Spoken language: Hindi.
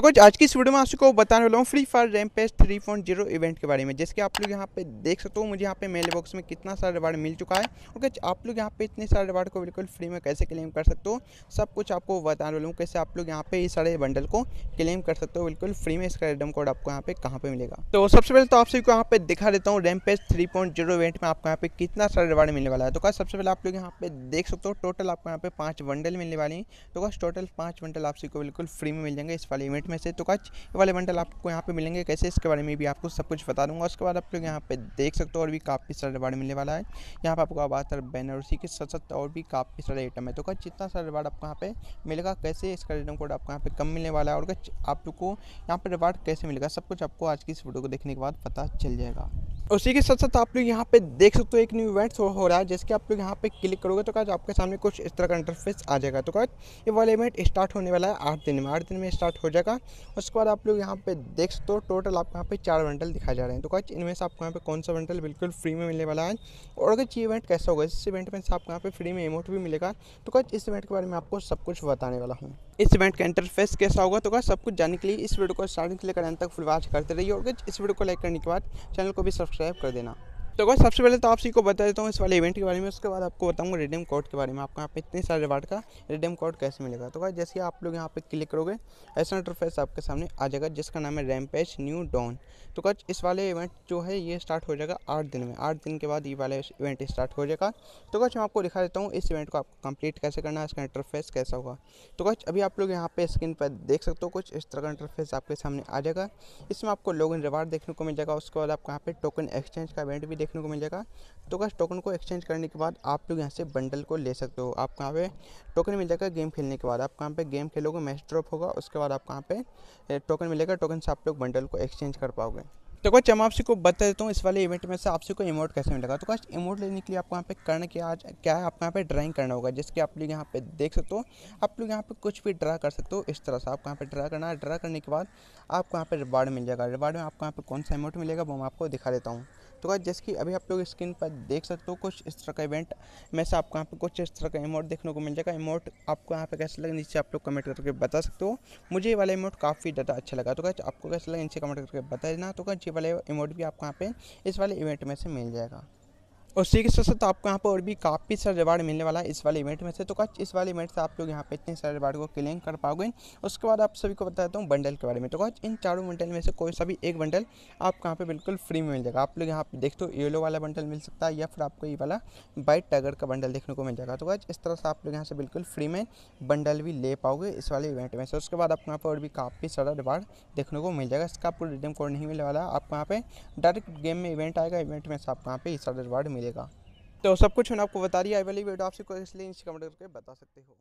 तो कुछ आज की इस वीडियो में आपको बताने वाला हूँ Free Fire ram three point zero event के बारे में जैसे कि आप लोग यहाँ पे देख सकते हो मुझे यहाँ पे मेल बॉक्स में कितना सारा रिवार्ड मिल चुका है और कुछ आप लोग यहाँ पे इतने सारे रिवार्ड को बिल्कुल फ्री में कैसे क्लेम कर सकते हो सब कुछ आपको बताने वाला हूँ कैसे आप लोग यहाँ पे इस सारे बंडल को क्लेम कर सकते हो बिल्कुल फ्री में इसका रेडम कोड आपको यहाँ पे कहाँ पर मिलेगा तो सबसे पहले तो आप सबको यहाँ पे दिखा देता हूँ ram three point zero event में आपको यहाँ पे कितना सारा रिवार्ड मिलने वाला है तो क्या सबसे पहले आप लोग यहाँ पे देख सकते हो टोटल आपको यहाँ पे पाँच बंडल मिलने वाले हैं तो क्या टोटल पाँच बंडल आप सबको बिल्कुल फ्री में मिल जाएंगे इस वाले इवेंट में से तो कच ये वाले बंडल आपको यहाँ पे मिलेंगे कैसे इसके बारे में भी आपको सब कुछ बता दूंगा उसके बाद आप लोग यहाँ पे देख सकते हो और भी काफ़ी सारा रिवार्ड मिलने वाला है यहाँ पर आपको बहत्तर उसी के साथ साथ और भी काफ़ी सारे आइटम है तो कच जितना सारा रिवार्ड आपको यहाँ पे मिलेगा कैसे इसका रिटर्न कोड आपको यहाँ पे कम मिलने वाला है और कच आप लोग को यहाँ पर रिवार्ड कैसे मिलेगा सब कुछ आपको आज की इस वीडियो को देखने के बाद पता चल जाएगा उसी के साथ साथ आप लोग यहाँ पे देख सकते हो एक न्यू इवेंट हो रहा है जिसके आप लोग यहाँ पे क्लिक करोगे तो काज आपके सामने कुछ इस तरह का इंटरफेस आ जाएगा तो काज ये वाला इवेंट स्टार्ट होने वाला है आठ दिन में आठ दिन में स्टार्ट हो जाएगा उसके बाद आप लोग यहाँ पे देख सकते हो टोटल आपको यहाँ पे चार वेंटल दिखाए जा रहे हैं तो काज इनमें से आपको यहाँ पे कौन सा वेंटल बिल्कुल फ्री में मिलने वाला है और अगर ये इवेंट कैसा होगा इस इवेंट में से आपको यहाँ पे फ्री में इमोट भी मिलेगा तो काज इस इवेंट के बारे में आपको सब कुछ बताने वाला हूँ इस इवेंट का इंटरफेस कैसा होगा तो सब कुछ जानने के लिए इस वीडियो को स्टार्टिंग से लेकर अंत तक फुल वॉच करते रहिए और इस वीडियो को लाइक करने के बाद चैनल को भी सब्सक्राइब कर देना तो अगर सबसे पहले तो आप सी को बता देता हूँ इस वाले इवेंट के बारे में उसके बाद आपको बताऊँगा रिडीम कोड के बारे में आपको यहाँ पे इतने सारे रिवार्ड का रिडीम कोड कैसे मिलेगा तो अगर जैसे आप लोग यहाँ पे क्लिक करोगे ऐसा इंटरफेस आपके सामने आ जाएगा जिसका नाम है रैमपेज न्यू डॉन तो कच इस वाले इवेंट जो है ये स्टार्ट हो जाएगा आठ दिन में आठ दिन के बाद ये वाला इवेंट स्टार्ट हो जाएगा तो कच मैं आपको दिखा देता हूँ इस इवेंट को आपको कंप्लीट कैसे करना है इसका इंटरफेस कैसा होगा तो कच अभी आप लोग यहाँ पे स्क्रीन पर देख सकते हो कुछ इस तरह का इंटरफेस आपके सामने आ जाएगा इसमें आपको लॉग इन रिवार्ड देखने को मिल जाएगा उसके बाद आपको यहाँ पे टोकन एक्सचेंज का इवेंट भी देखने को मिल जाएगा तो कस टोकन को एक्सचेंज करने के बाद आप लोग यहाँ से बंडल को ले सकते हो आप कहाँ पे टोकन मिल जाएगा गेम खेलने के बाद आप कहाँ पे गेम खेलोगे मैच ड्रॉप होगा उसके बाद आप कहाँ पे टोकन मिलेगा टोकन से आप लोग बंडल को एक्सचेंज कर पाओगे तो कस मैं आपसे को बता देता हूँ इस वाले इवेंट में से आपसे को इमोट कैसे मिलेगा तो कस इमोट लेने के लिए आपको यहाँ पे करना क्या आज क्या है आपको यहाँ पे ड्राइंग करना होगा जिसके आप लोग यहाँ पे देख सकते हो आप लोग यहाँ पे कुछ भी ड्रा कर सकते हो इस तरह से आपको यहाँ पे ड्रा करना है ड्रा करने के बाद आपको यहाँ पे रिवार्ड मिल जाएगा रिवार्ड में आपको यहाँ पे कौन सा इमोट मिलेगा वो मैं आपको दिखा देता हूँ तो क्या जैसे कि अभी आप लोग स्क्रीन पर देख सकते हो कुछ इस तरह का इवेंट में से आपको यहाँ पर कुछ इस तरह का इमोट देखने को मिल जाएगा इमोट आपको यहाँ पे कैसे लगे नीचे आप लोग कमेंट करके बता सकते हो मुझे ये वाला इमोट काफ़ी ज़्यादा अच्छा लगा तो क्या आपको कैसे लगा नीचे कमेंट करके बता देना तो क्या ये वाला इमोट भी आपको यहाँ पे इस वाले इवेंट में से मिल जाएगा और उसी के साथ साथ आपको यहाँ पर और भी काफ़ी सारे रिवार्ड मिलने वाला है इस वाले इवेंट में से तो कच इस वाले इवेंट से आप लोग यहाँ पे इतने सारे रिवार्ड को क्लेम कर पाओगे उसके बाद आप सभी को बता देता हूँ बंडल के बारे में तो कच इन चारों बंडल में से कोई सा भी एक बंडल आपको यहाँ पे बिल्कुल फ्री में मिल जाएगा आप लोग यहाँ पे देखते हो येलो वाला बंडल मिल सकता है या फिर आपको ये वाला वाइट टाइगर का बंडल देखने को मिल जाएगा तो कच इस तरह से आप लोग यहाँ से बिल्कुल फ्री में बंडल भी ले पाओगे इस वाले इवेंट में से उसके बाद आपको यहाँ पर और भी काफ़ी सारा रिवार्ड देखने को मिल जाएगा इसका आपको रिडीम कोड नहीं मिलने वाला आपको यहाँ पे डायरेक्ट गेम में इवेंट आएगा इवेंट में से आपको यहाँ पे ये सारा रिवार्ड मिलेगा तो सब कुछ मैंने आपको बता दिया आई वाली वीडियो आप इसलिए इंस्टाग्राम करके बता सकते हो